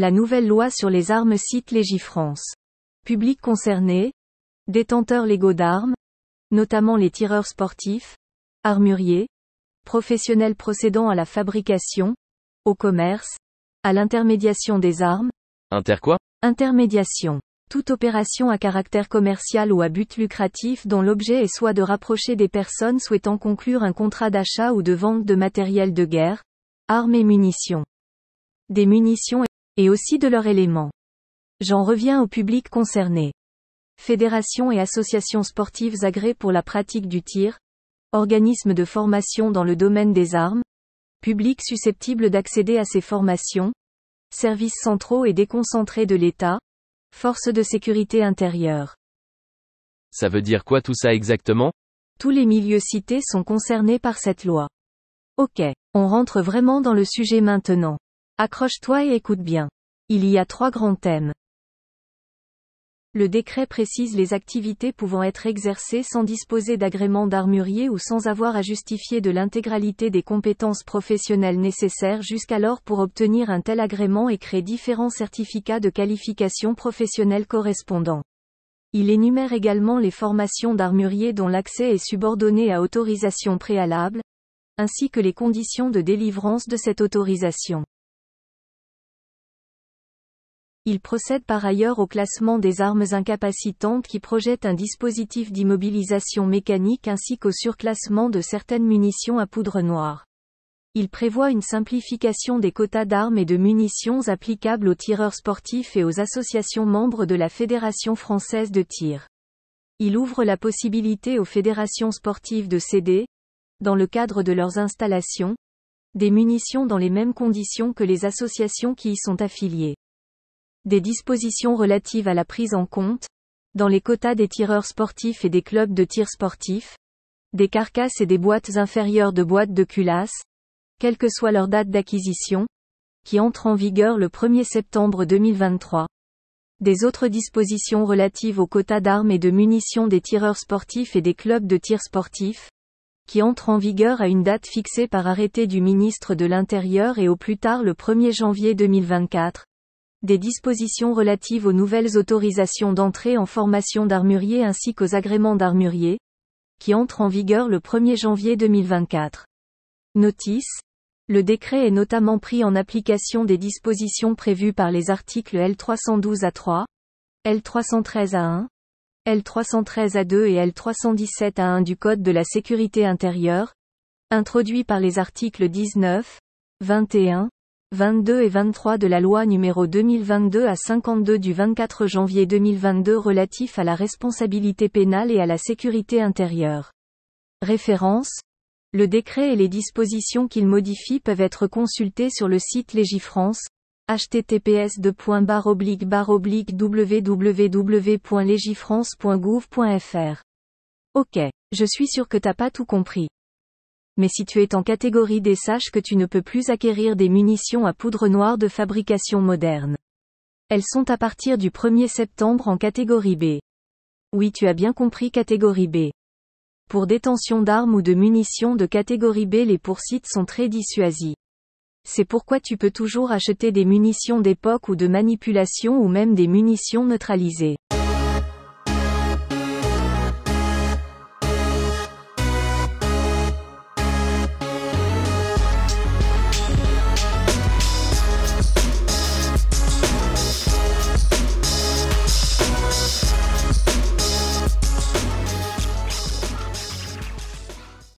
La nouvelle loi sur les armes cite Légifrance. Public concerné, détenteurs légaux d'armes, notamment les tireurs sportifs, armuriers, professionnels procédant à la fabrication, au commerce, à l'intermédiation des armes. Inter quoi Intermédiation. Toute opération à caractère commercial ou à but lucratif dont l'objet est soit de rapprocher des personnes souhaitant conclure un contrat d'achat ou de vente de matériel de guerre, armes et munitions. Des munitions et et aussi de leurs éléments. J'en reviens au public concerné. Fédérations et associations sportives agréées pour la pratique du tir, organismes de formation dans le domaine des armes, public susceptible d'accéder à ces formations, services centraux et déconcentrés de l'État, forces de sécurité intérieure. Ça veut dire quoi tout ça exactement Tous les milieux cités sont concernés par cette loi. Ok, on rentre vraiment dans le sujet maintenant. Accroche-toi et écoute bien. Il y a trois grands thèmes. Le décret précise les activités pouvant être exercées sans disposer d'agrément d'armurier ou sans avoir à justifier de l'intégralité des compétences professionnelles nécessaires jusqu'alors pour obtenir un tel agrément et crée différents certificats de qualification professionnelle correspondants. Il énumère également les formations d'armurier dont l'accès est subordonné à autorisation préalable, ainsi que les conditions de délivrance de cette autorisation. Il procède par ailleurs au classement des armes incapacitantes qui projettent un dispositif d'immobilisation mécanique ainsi qu'au surclassement de certaines munitions à poudre noire. Il prévoit une simplification des quotas d'armes et de munitions applicables aux tireurs sportifs et aux associations membres de la Fédération française de tir. Il ouvre la possibilité aux fédérations sportives de céder, dans le cadre de leurs installations, des munitions dans les mêmes conditions que les associations qui y sont affiliées des dispositions relatives à la prise en compte, dans les quotas des tireurs sportifs et des clubs de tir sportif, des carcasses et des boîtes inférieures de boîtes de culasse, quelle que soit leur date d'acquisition, qui entrent en vigueur le 1er septembre 2023. Des autres dispositions relatives aux quotas d'armes et de munitions des tireurs sportifs et des clubs de tir sportif, qui entrent en vigueur à une date fixée par arrêté du ministre de l'Intérieur et au plus tard le 1er janvier 2024, des dispositions relatives aux nouvelles autorisations d'entrée en formation d'armurier ainsi qu'aux agréments d'armurier, qui entrent en vigueur le 1er janvier 2024. Notice. Le décret est notamment pris en application des dispositions prévues par les articles L312 a 3, L313 a 1, L313 a 2 et L317 a 1 du Code de la sécurité intérieure, introduits par les articles 19, 21, 22 et 23 de la loi numéro 2022 à 52 du 24 janvier 2022 relatif à la responsabilité pénale et à la sécurité intérieure. Référence le décret et les dispositions qu'il modifie peuvent être consultés sur le site Légifrance, https www.legifrance.gouv.fr. Ok, je suis sûr que t'as pas tout compris mais si tu es en catégorie D sache que tu ne peux plus acquérir des munitions à poudre noire de fabrication moderne. Elles sont à partir du 1er septembre en catégorie B. Oui tu as bien compris catégorie B. Pour détention d'armes ou de munitions de catégorie B les poursites sont très dissuasies. C'est pourquoi tu peux toujours acheter des munitions d'époque ou de manipulation ou même des munitions neutralisées.